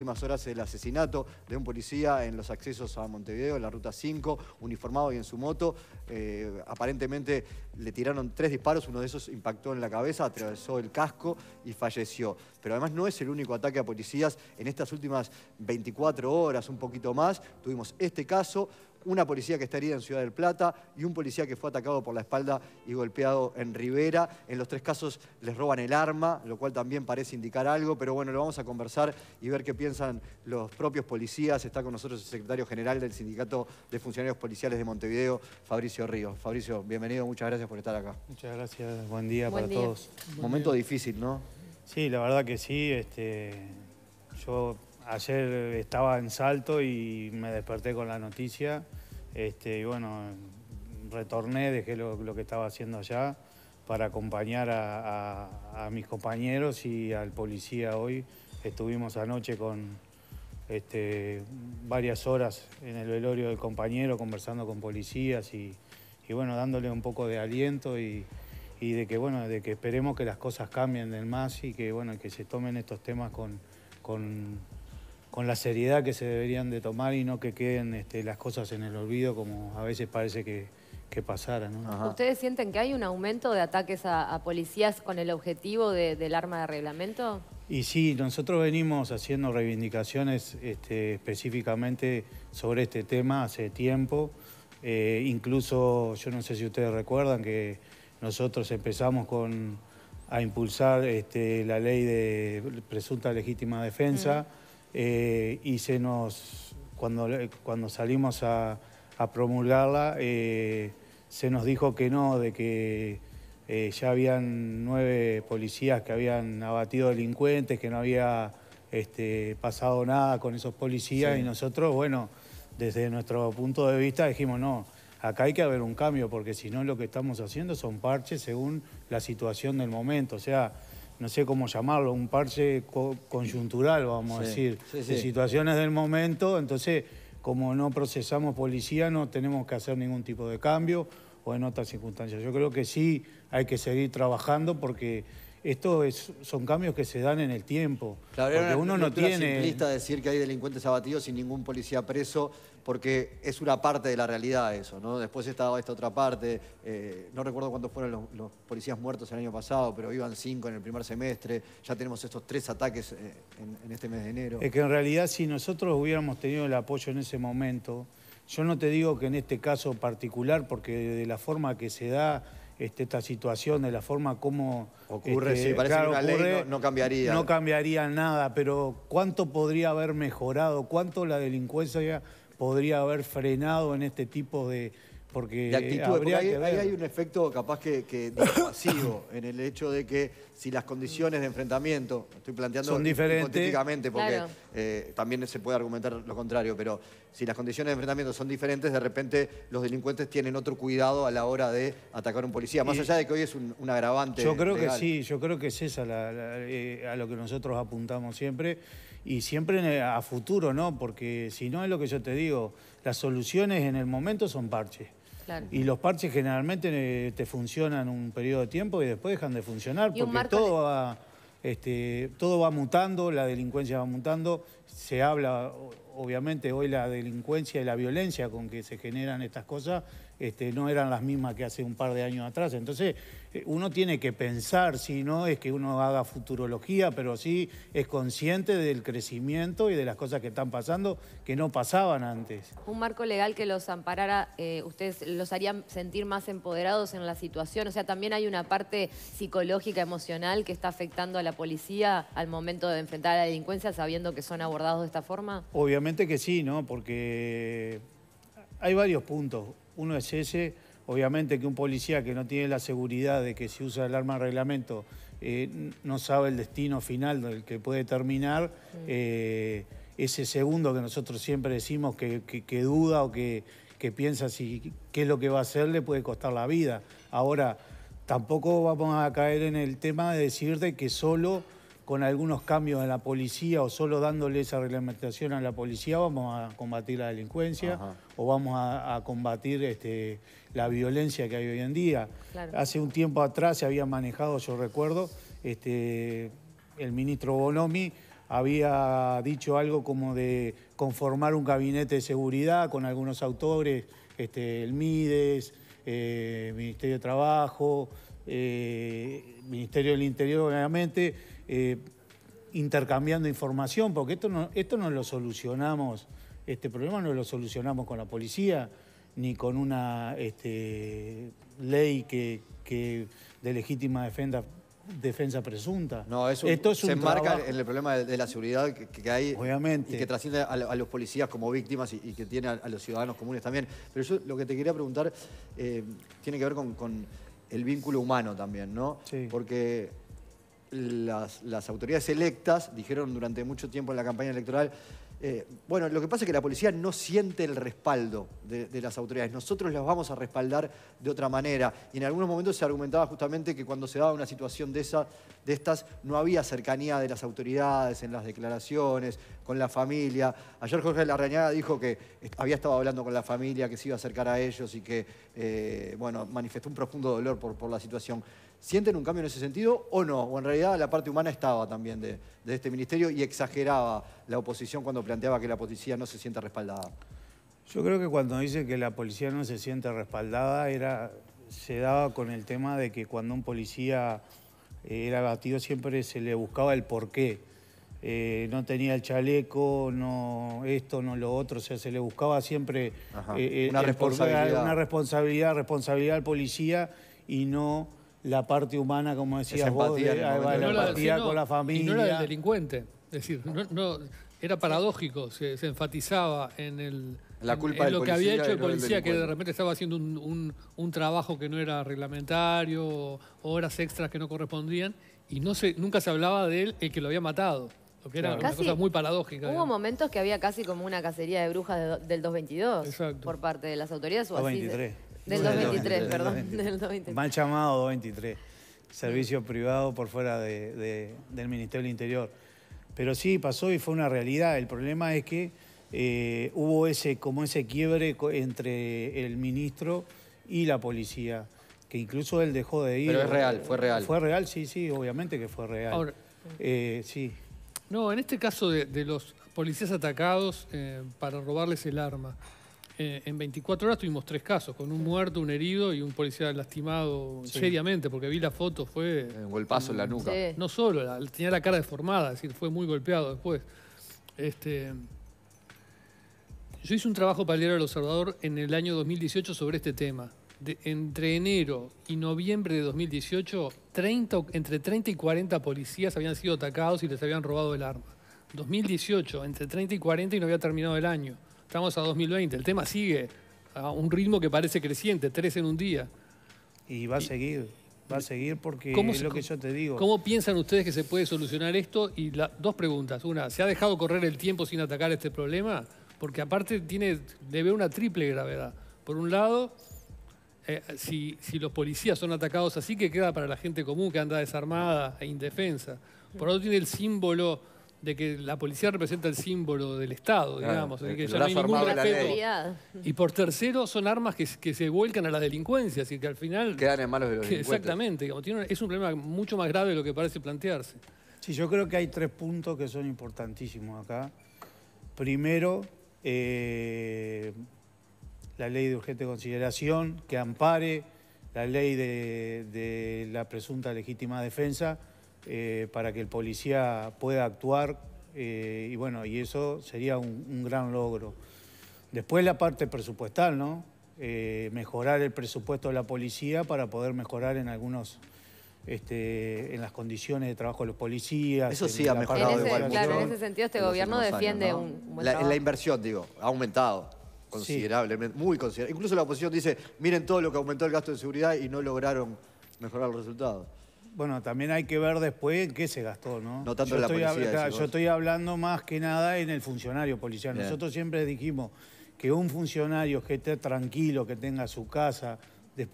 últimas horas el asesinato de un policía en los accesos a Montevideo, en la ruta 5, uniformado y en su moto. Eh, aparentemente le tiraron tres disparos, uno de esos impactó en la cabeza, atravesó el casco y falleció. Pero además no es el único ataque a policías. En estas últimas 24 horas, un poquito más, tuvimos este caso una policía que está herida en Ciudad del Plata y un policía que fue atacado por la espalda y golpeado en Rivera. En los tres casos les roban el arma, lo cual también parece indicar algo, pero bueno, lo vamos a conversar y ver qué piensan los propios policías. Está con nosotros el secretario general del Sindicato de Funcionarios Policiales de Montevideo, Fabricio Ríos. Fabricio, bienvenido, muchas gracias por estar acá. Muchas gracias, buen día para todos. Momento difícil, ¿no? Sí, la verdad que sí. Este, yo ayer estaba en salto y me desperté con la noticia. Este, y bueno, retorné, dejé lo, que estaba haciendo allá para acompañar a, mis compañeros y al policía hoy. Estuvimos anoche con este, varias horas en el velorio del compañero, conversando con policías y, bueno, dándole un poco de aliento y, y de que bueno, de que esperemos que las cosas cambien del más y que bueno, que se tomen estos temas con, con con la seriedad que se deberían de tomar y no que queden este, las cosas en el olvido como a veces parece que, pasaran. ¿Ustedes sienten que hay un aumento de ataques a, policías con el objetivo del arma de reglamento? Y sí, nosotros venimos haciendo reivindicaciones este, específicamente sobre este tema hace tiempo. Eh, incluso, yo no sé si ustedes recuerdan que nosotros empezamos con, a impulsar este, la ley de presunta legítima defensa. Mm. Eh, y se nos, cuando, cuando salimos a, promulgarla, eh, se nos dijo que no, de que eh, ya habían nueve policías que habían abatido delincuentes, que no había este, pasado nada con esos policías y nosotros, bueno, desde nuestro punto de vista dijimos no, acá hay que haber un cambio porque si no lo que estamos haciendo son parches según la situación del momento, o sea, no sé cómo llamarlo, un parche conjuntural vamos a decir, de situaciones del momento. Entonces, como no procesamos policía, no tenemos que hacer ningún tipo de cambio o en otras circunstancias. Yo creo que sí hay que seguir trabajando porque estos son cambios que se dan en el tiempo. porque uno no tiene. simplista decir que hay delincuentes abatidos sin ningún policía preso, porque es una parte de la realidad eso, ¿no? Después estaba esta otra parte. Eh, no recuerdo cuántos fueron los, policías muertos el año pasado, pero iban cinco en el primer semestre. Ya tenemos estos tres ataques eh, en, en este mes de enero. Es que en realidad, si nosotros hubiéramos tenido el apoyo en ese momento, yo no te digo que en este caso particular, porque de la forma que se da este, esta situación, de la forma como... Ocurre, este, parece que no, cambiaría. No cambiaría nada, pero ¿cuánto podría haber mejorado? ¿Cuánto la delincuencia podría haber frenado en este tipo de... Porque hay, un efecto capaz que, que pasivo en el hecho de que si las condiciones de enfrentamiento, estoy planteando Son diferentes. porque eh, también se puede argumentar lo contrario, pero si las condiciones de enfrentamiento son diferentes, de repente los delincuentes tienen otro cuidado a la hora de atacar a un policía, más allá de que hoy es un, agravante. Yo creo que sí, yo creo que es esa eh, a lo que nosotros apuntamos siempre y siempre eh, a futuro, ¿no? Porque si no es lo que yo te digo, las soluciones en el momento son parches. Y los parches generalmente eh, te funcionan un periodo de tiempo y después dejan de funcionar porque todo este, todo va mutando, la delincuencia va mutando. Se habla, obviamente, hoy la delincuencia y la violencia con que se generan estas cosas este, no eran las mismas que hace un par de años atrás. Entonces, eh, uno tiene que pensar, si no es que uno haga futurología, pero sí es consciente del crecimiento y de las cosas que están pasando que no pasaban antes. Un marco legal que los amparara, eh, ustedes los harían sentir más empoderados en la situación. O sea, también hay una parte psicológica, emocional que está afectando a la policía al momento de enfrentar a la delincuencia sabiendo que son abordados de esta forma. Obviamente que sí, ¿no? Porque hay varios puntos. Uno es ese, obviamente que un policía que no tiene la seguridad de que si usa el arma de reglamento eh, no sabe el destino final del que puede terminar. Eh, ese segundo que nosotros siempre decimos que, duda o que, que, piensa si qué es lo que va a hacer le puede costar la vida. Ahora, tampoco vamos a caer en el tema de decirte que solo con algunos cambios en la policía o solo dándole esa reglamentación a la policía vamos a combatir la delincuencia o vamos a, combatir este, la violencia que hay hoy en día. Hace un tiempo atrás se había manejado, yo recuerdo, este, el ministro Bonomi había dicho algo como de conformar un gabinete de seguridad con algunos autores, este, el MIDES, eh, Ministerio de Trabajo, eh, Ministerio del Interior, obviamente eh, intercambiando información, porque esto no, esto no lo solucionamos, este problema no lo solucionamos con la policía ni con una este, ley que, de legítima defensa defensa presunta. No, Esto se enmarca en el problema de, la seguridad que, hay. Obviamente. Y que trasciende a, los policías como víctimas y, que tiene a, los ciudadanos comunes también. Pero yo lo que te quería preguntar eh, tiene que ver con, el vínculo humano también, ¿no? Porque las, autoridades electas dijeron durante mucho tiempo en la campaña electoral, eh, bueno, lo que pasa es que la policía no siente el respaldo de, las autoridades. Nosotros las vamos a respaldar de otra manera. Y en algunos momentos se argumentaba justamente que cuando se daba una situación de, esa, de estas, no había cercanía de las autoridades en las declaraciones, con la familia. Ayer Jorge Larrañaga dijo que había estado hablando con la familia, que se iba a acercar a ellos y que, eh, bueno, manifestó un profundo dolor por, por la situación. ¿Sienten un cambio en ese sentido o no? ¿O en realidad la parte humana estaba también de, este ministerio y exageraba la oposición cuando planteaba que la policía no se sienta respaldada? Yo creo que cuando dice que la policía no se siente respaldada era, se daba con el tema de que cuando un policía eh, era batido siempre se le buscaba el porqué. Eh, no tenía el chaleco, no esto, no lo otro, o sea, se le buscaba siempre eh, eh, una, responsabilidad. una responsabilidad, responsabilidad al policía y no la parte humana, como decía, la, empatía con la familia. Y no era del delincuente. Es decir, no, era paradójico, se, enfatizaba en el lo que había hecho el policía, que de repente estaba haciendo un, trabajo que no era reglamentario, horas extras que no correspondían, y no se, nunca se hablaba de él el que lo había matado. Lo que era una cosa muy paradójica. Hubo momentos que había casi como una cacería de brujas del 222 por parte de las autoridades. O así, del 223, perdón. Mal llamado 223. Servicio privado por fuera del Ministerio del Interior. Pero sí, pasó y fue una realidad. El problema es que eh, hubo ese, como ese quiebre entre el ministro y la policía, que incluso él dejó de ir. Pero es real, fue real. Fue real, sí, sí, obviamente que fue real. Ahora, eh, sí. No, en este caso de, los policías atacados eh, para robarles el arma. Eh, en 24 horas tuvimos tres casos, con un muerto, un herido y un policía lastimado seriamente, porque vi la foto, fue... Un golpazo en la nuca. No solo, tenía la cara deformada, decir, fue muy golpeado después. Este, yo hice un trabajo para el Observador en el año 2018 sobre este tema. entre enero y noviembre de 2018, 30, entre 30 y 40 policías habían sido atacados y les habían robado el arma. 2018, entre 30 y 40 y no había terminado el año. Estamos a 2020, el tema sigue a un ritmo que parece creciente, tres en un día. Y va a seguir, va a seguir porque es lo que yo te digo. ¿Cómo piensan ustedes que se puede solucionar esto? Y dos preguntas. Una, ¿se ha dejado correr el tiempo sin atacar este problema? Porque aparte tiene, debe una triple gravedad. Por un lado, eh, si, los policías son atacados así, ¿qué queda para la gente común que anda desarmada e indefensa. Por otro tiene el símbolo de que la policía representa el símbolo del Estado, digamos, el- que ya Y por tercero, son armas que, se vuelcan a la delincuencia, así que al final... Quedan en manos de los delincuentes. exactamente, es un problema mucho más grave de lo que parece plantearse. Sí, yo creo que hay tres puntos que son importantísimos acá. Primero, eh, la ley de urgente consideración que ampare la ley de, de la presunta legítima defensa eh, para que el policía pueda actuar eh, y bueno, y eso sería un, gran logro. Después la parte presupuestal, ¿no? Eh, mejorar el presupuesto de la policía para poder mejorar en algunos este, en las condiciones de trabajo de los policías. Eso sí ha mejorado. En ese, claro, en ese sentido este gobierno defiende un, la, inversión, digo, ha aumentado considerablemente, muy Incluso la oposición dice, miren todo lo que aumentó el gasto de seguridad y no lograron mejorar los resultados. Bueno, también hay que ver después en qué se gastó, ¿no? yo la yo estoy hablando más que nada en el funcionario policial. Nosotros siempre dijimos que un funcionario que esté tranquilo, que tenga su casa,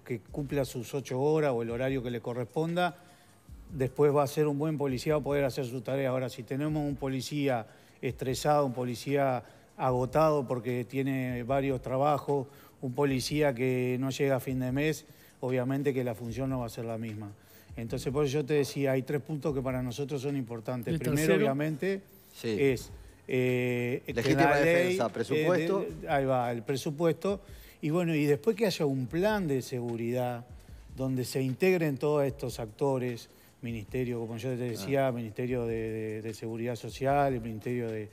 que cumpla sus ocho horas o el horario que le corresponda, después va a ser un buen policía, va poder hacer su tarea. Ahora, si tenemos un policía estresado, un policía agotado porque tiene varios trabajos, un policía que no llega a fin de mes, obviamente que la función no va a ser la misma. Entonces, por eso yo te decía, hay tres puntos que para nosotros son importantes. Primero, obviamente, es legítima defensa, presupuesto. ahí va, el presupuesto. Y bueno, y después que haya un plan de seguridad donde se integren todos estos actores, ministerio, como yo te decía, ah. Ministerio de, Seguridad Social, el Ministerio de,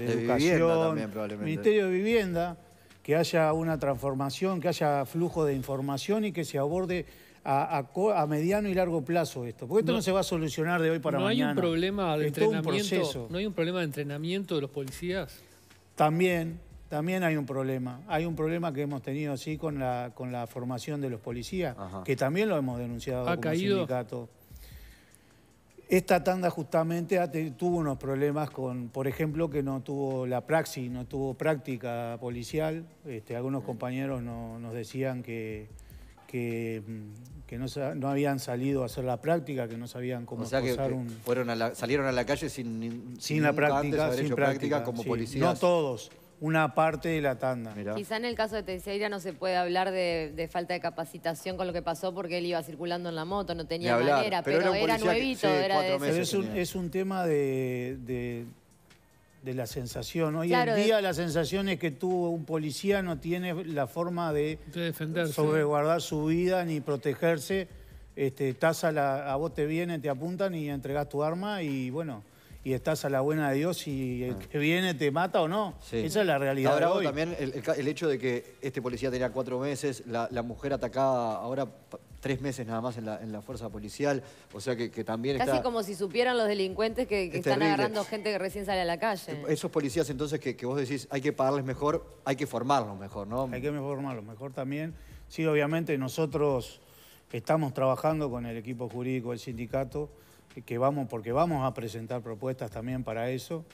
Educación, Ministerio de Vivienda, que haya una transformación, que haya flujo de información y que se aborde a, mediano y largo plazo esto? Porque esto no, se va a solucionar de hoy para no mañana. un problema ¿No hay un problema de entrenamiento de los policías? También, también hay un problema. Hay un problema que hemos tenido así con la, con la formación de los policías, que también lo hemos denunciado ha como caído. sindicato. Esta tanda justamente tuvo unos problemas con, por ejemplo, que no tuvo la praxis, no tuvo práctica policial. Este, algunos compañeros nos decían que, Mm, que, no, no, habían salido a hacer la práctica, que no sabían cómo o sea que, un... fueron salieron a la calle sin, sin, la práctica, sin práctica, como policías. No todos, una parte de la tanda. Quizá en el caso de Teixeira no se puede hablar de, falta de capacitación con lo que pasó porque él iba circulando en la moto, no tenía manera, pero, era, nuevito, era Pero es un, tema de de la sensación. Hoy en día la sensación es que tú, un policía, no tiene la forma de, sobreguardar su vida ni protegerse. Este, estás a, la, a vos te vienen, te apuntan y entregás tu arma y bueno y estás a la buena de Dios y ah. viene te mata o no. Esa es la realidad. Ahora también el, hecho de que este policía tenía cuatro meses, la, mujer atacada ahora tres meses nada más en la, fuerza policial, o sea que, que también Casi como si supieran los delincuentes que, están agarrando gente que recién sale a la calle. Esos policías entonces que, vos decís hay que pagarles mejor, hay que formarlos mejor, ¿no? Hay que formarlos mejor también. Sí, obviamente nosotros estamos trabajando con el equipo jurídico del sindicato vamos, porque vamos a presentar propuestas también para eso,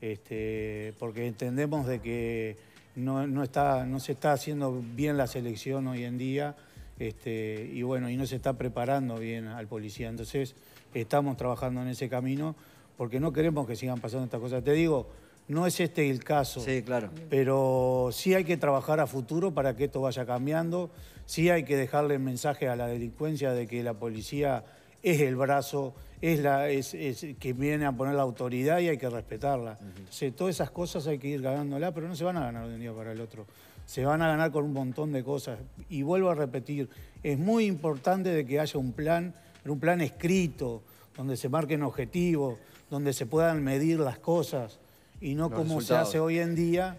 este, porque entendemos de que no, está, no se está haciendo bien la selección hoy en día este, y bueno, y no se está preparando bien al policía. Entonces estamos trabajando en ese camino porque no queremos que sigan pasando estas cosas. Te digo, no es este el caso. Sí, claro. Pero sí hay que trabajar a futuro para que esto vaya cambiando. Sí hay que dejarle mensaje a la delincuencia de que la policía es el brazo es la es, que viene a poner la autoridad y hay que respetarla. todas esas cosas hay que ir ganándolas, pero no se van a ganar de un día para el otro. Se van a ganar con un montón de cosas. Y vuelvo a repetir, es muy importante de que haya un plan, un plan escrito, donde se marquen objetivos, donde se puedan medir las cosas, y no como se hace hoy en día,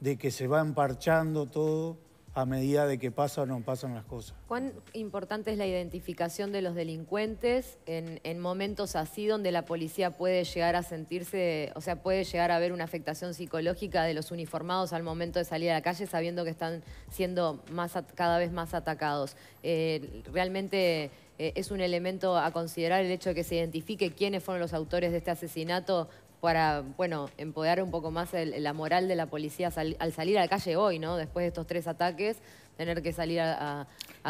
de que se va emparchando todo a medida de que pasan o no pasan las cosas. ¿Cuán importante es la identificación de los delincuentes en, momentos así donde la policía puede llegar a sentirse, o sea, puede llegar a ver una afectación psicológica de los uniformados al momento de salir a la calle sabiendo que están siendo más, cada vez más atacados? Eh, realmente... Eh, es un elemento a considerar el hecho de que se identifique quiénes fueron los autores de este asesinato para, bueno, empoderar un poco más la moral de la policía al salir a la calle hoy, ¿no? Después de estos tres ataques, tener que salir a,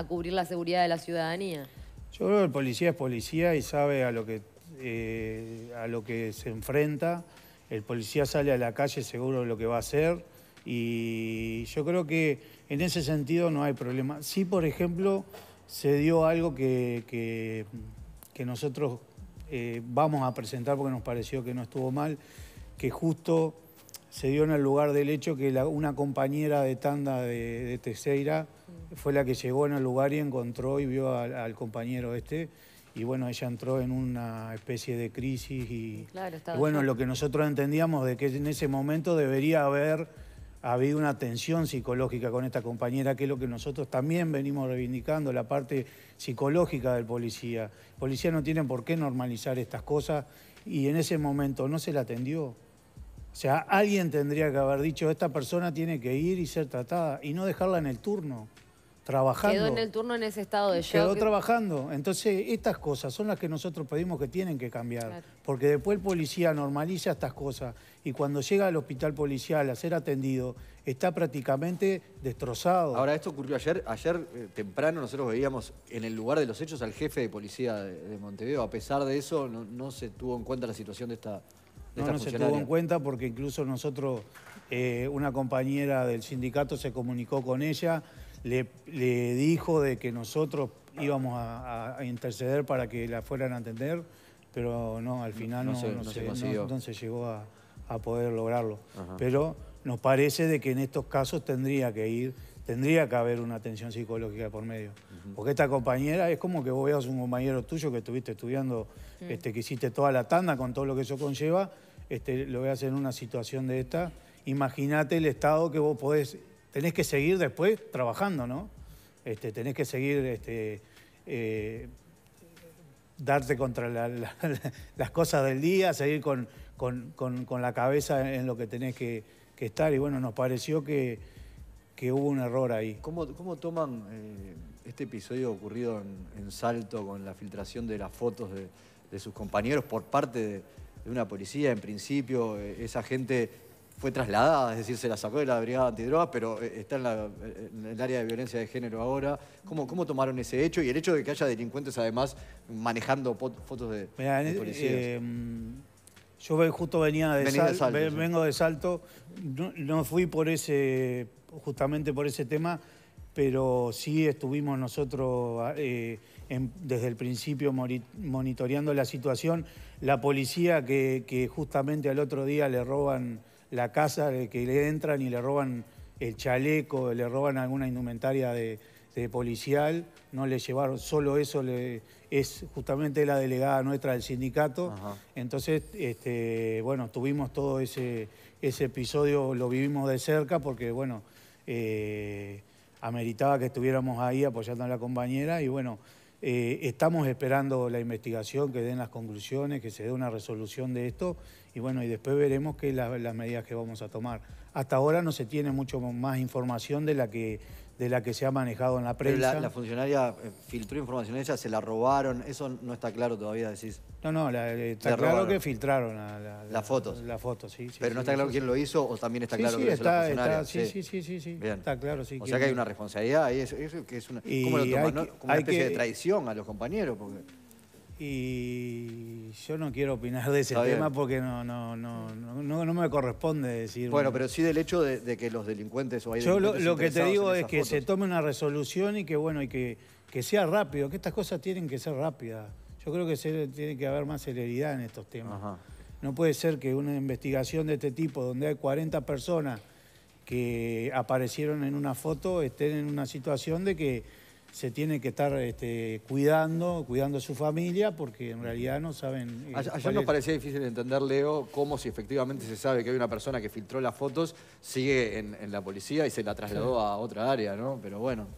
cubrir la seguridad de la ciudadanía. Yo creo que el policía es policía y sabe a lo que, eh, a lo que se enfrenta. El policía sale a la calle seguro de lo que va a hacer. Y yo creo que en ese sentido no hay problema. Sí, por ejemplo, se dio algo que, que nosotros eh, vamos a presentar porque nos pareció que no estuvo mal, que justo se dio en el lugar del hecho que una compañera de tanda de, de fue la que llegó en el lugar y encontró y vio al, compañero este. Y bueno, ella entró en una especie de crisis y, bueno, lo que nosotros entendíamos de que en ese momento debería haber había una tensión psicológica con esta compañera, que es lo que nosotros también venimos reivindicando, la parte psicológica del policía. El policía no tiene por qué normalizar estas cosas y en ese momento no se la atendió. O sea, alguien tendría que haber dicho, esta persona tiene que ir y ser tratada y no dejarla en el turno trabajando. Quedó en el turno en ese estado de shock. Quedó trabajando. Entonces, estas cosas son las que nosotros pedimos que tienen que cambiar. Porque después el policía normaliza estas cosas y cuando llega al hospital policial a ser atendido, está prácticamente destrozado. Ahora, esto ocurrió ayer. Ayer eh, temprano nosotros veíamos en el lugar de los hechos al jefe de policía de, Montevideo. A pesar de eso, no, se tuvo en cuenta la situación de esta... no, se tuvo en cuenta porque incluso nosotros, eh, una compañera del sindicato se comunicó con ella le, dijo de que nosotros íbamos a, interceder para que la fueran a atender, pero no, al final no, se, llegó a, poder lograrlo. Pero nos parece de que en estos casos tendría que ir, tendría que haber una atención psicológica por medio. Porque esta compañera es como que vos veas un compañero tuyo que estuviste estudiando, este, que hiciste toda la tanda con todo lo que eso conlleva, este, lo veas en una situación de esta. Imagínate el estado que vos podés tenés que seguir después trabajando, ¿no? Este, tenés que seguir este, eh, darte contra las cosas del día, seguir con, la cabeza en lo que tenés que, estar. Y bueno, nos pareció que, hubo un error ahí. ¿Cómo, toman eh, este episodio ocurrido en, Salto con la filtración de las fotos de, sus compañeros por parte de, una policía en principio? Eh, esa gente fue trasladada, es decir, se la sacó de la Brigada Antidrogas, pero eh, está en, el área de violencia de género ahora. ¿Cómo, tomaron ese hecho y el hecho de que haya delincuentes además manejando fotos de, eh, policías? Eh, yo justo venía de, Salto, vengo de Salto, no, fui por ese, justamente por ese tema, pero sí estuvimos nosotros desde el principio monitoreando la situación. La policía que justamente al otro día le roban la casa que le entran y le roban el chaleco, le roban alguna indumentaria de, policial, no le llevaron, solo eso es justamente la delegada nuestra del sindicato. Entonces, este, bueno, tuvimos todo ese, episodio, lo vivimos de cerca porque, bueno, eh, ameritaba que estuviéramos ahí apoyando a la compañera y, bueno, eh, estamos esperando la investigación, que den las conclusiones, que se dé una resolución de esto y bueno, y después veremos qué las, las medidas que vamos a tomar. Hasta ahora no se tiene mucho más información de la que de la que se ha manejado en la prensa. la, funcionaria eh, filtró información ella, se la robaron, eso no está claro todavía, decís. No, no, la, eh, está claro que filtraron a las fotos. la foto, sí, Pero no está claro quién lo hizo o también está claro que lo hizo la funcionaria. sí, sí, sí, sí, sí. Está claro, sí. O sea que hay una responsabilidad ahí, eso, que es una, como una especie de traición a los compañeros. Porque... Y yo no quiero opinar de ese tema porque no, no, no, no, no me corresponde decir. Bueno, pero sí del hecho de, que los delincuentes o hay Yo lo, que te digo es que se tome una resolución y que bueno, y que, que sea rápido, que estas cosas tienen que ser rápidas. Yo creo que tiene que haber más celeridad en estos temas. No puede ser que una investigación de este tipo, donde hay 40 personas que aparecieron en una foto, estén en una situación de que se tiene que estar este, cuidando, cuidando a su familia, porque en realidad no saben... Eh, Ayer nos parecía difícil entender, Leo, cómo si efectivamente se sabe que hay una persona que filtró las fotos, sigue en, la policía y se la trasladó a otra área, ¿no? Pero bueno...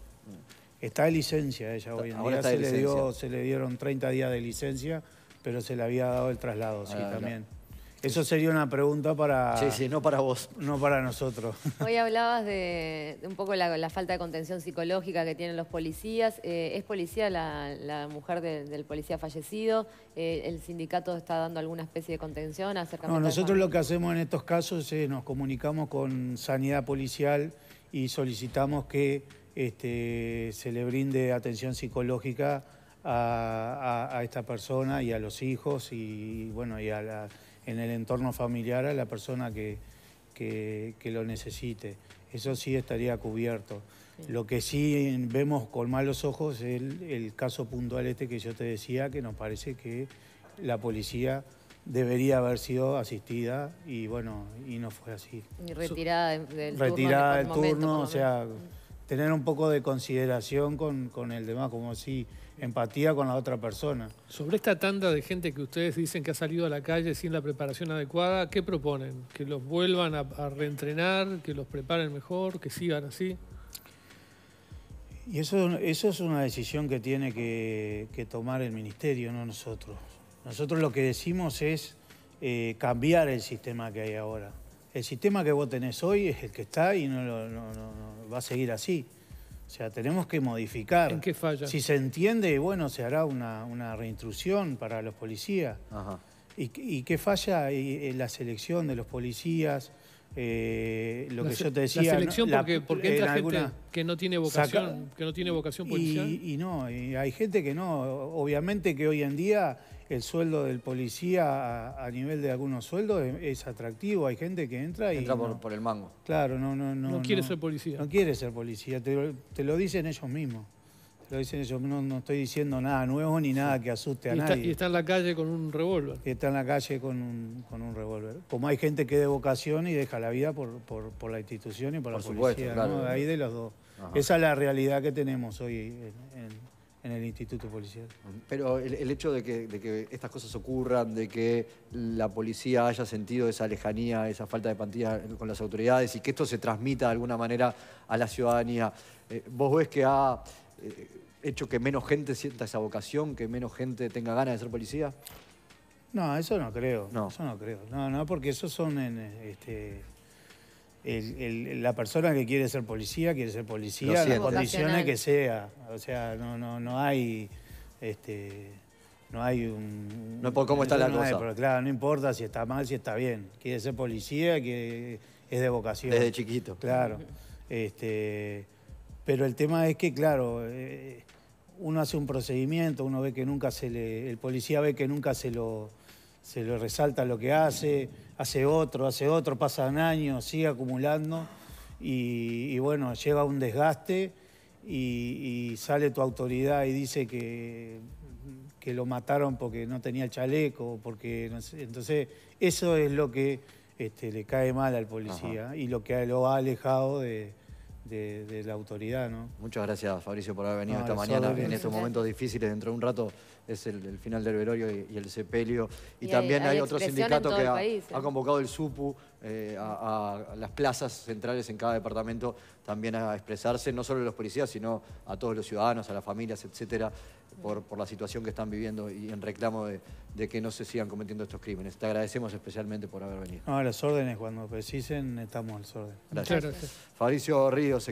Está de licencia ella hoy en día, se le, dio, se le dieron 30 días de licencia, pero se le había dado el traslado, sí, ah, también. Eso sería una pregunta para... Sí, sí, no para vos. No para nosotros. Hoy hablabas de, un poco la, falta de contención psicológica que tienen los policías. Eh, es policía la, mujer del policía fallecido. Eh, ¿El sindicato está dando alguna especie de contención? de no, nosotros lo que hacemos en estos casos es eh, nos comunicamos con sanidad policial y solicitamos que este, se le brinde atención psicológica a, a, esta persona y a los hijos y bueno y a la en el entorno familiar a la persona que, que, lo necesite. Eso sí estaría cubierto. Lo que sí vemos con malos ojos es el, el caso puntual este que yo te decía, que nos parece que la policía debería haber sido asistida y bueno, y no fue así. Y retirada del turno. Este retirada del turno, o sea, tener un poco de consideración con, con el demás, como si empatía con la otra persona. Sobre esta tanda de gente que ustedes dicen que ha salido a la calle sin la preparación adecuada, ¿qué proponen? ¿Que los vuelvan a, reentrenar, que los preparen mejor, que sigan así? Y eso, eso es una decisión que tiene que, tomar el ministerio, no nosotros. Nosotros lo que decimos es eh, cambiar el sistema que hay ahora. El sistema que vos tenés hoy es el que está y no, no va a seguir así. O sea, tenemos que modificar. ¿En qué falla? Si se entiende, bueno, se hará una, una reintrusión para los policías. ¿Y, qué falla en la selección de los policías? Eh, lo que yo te decía. La selección porque, porque entra gente que no tiene vocación, que no tiene vocación policial. Y, no, hay gente que no. Obviamente que hoy en día el sueldo del policía a, nivel de algunos sueldos es, atractivo. Hay gente que entra y. Entra por, el mango. Claro, no, no, no. No quiere ser policía. No quiere ser policía. Te, lo dicen ellos mismos. Te lo dicen ellos. No, no estoy diciendo nada nuevo ni nada que asuste a nadie. y está en la calle con un revólver. Y está en la calle con un, con un revólver. Como hay gente que de vocación y deja la vida por, por, la institución y por, la policía. Ahí de los dos. Esa es la realidad que tenemos hoy en en el Instituto Policial. Pero el, hecho de que, estas cosas ocurran, de que la policía haya sentido esa lejanía, esa falta de pantilla con las autoridades y que esto se transmita de alguna manera a la ciudadanía, eh, ¿vos ves que ha eh, hecho que menos gente sienta esa vocación, que menos gente tenga ganas de ser policía? No, eso no creo. No. Eso no creo. No, no, porque esos son en, este, la persona que quiere ser policía, quiere ser policía, las condiciones que sea. O sea, no, hay. Este, no hay un. No por cómo está la cosa. claro, no importa si está mal, si está bien. Quiere ser policía, que es de vocación. Desde chiquito. Claro. Este, pero el tema es que, claro, eh, uno hace un procedimiento, uno ve que nunca se le. El policía ve que nunca se lo, se lo resalta lo que hace hace otro, hace otro, pasan años, sigue acumulando y, bueno, lleva un desgaste y, sale tu autoridad y dice que, que lo mataron porque no tenía el chaleco, porque no sé. entonces eso es lo que este, le cae mal al policía y lo que lo ha alejado de de, la autoridad. Muchas gracias, Fabricio, por haber venido esta mañana en estos momentos difíciles. Dentro de un rato es el, final del velorio y, el sepelio. Y, también hay, otro sindicato que ha, ¿eh? convocado el SUPU eh, a, las plazas centrales en cada departamento también a expresarse, no solo a los policías, sino a todos los ciudadanos, a las familias, etcétera, por, por la situación que están viviendo y en reclamo de, que no se sigan cometiendo estos crímenes. Te agradecemos especialmente por haber venido. No, a las órdenes, cuando precisen, estamos al orden. Gracias. Gracias. Ríos,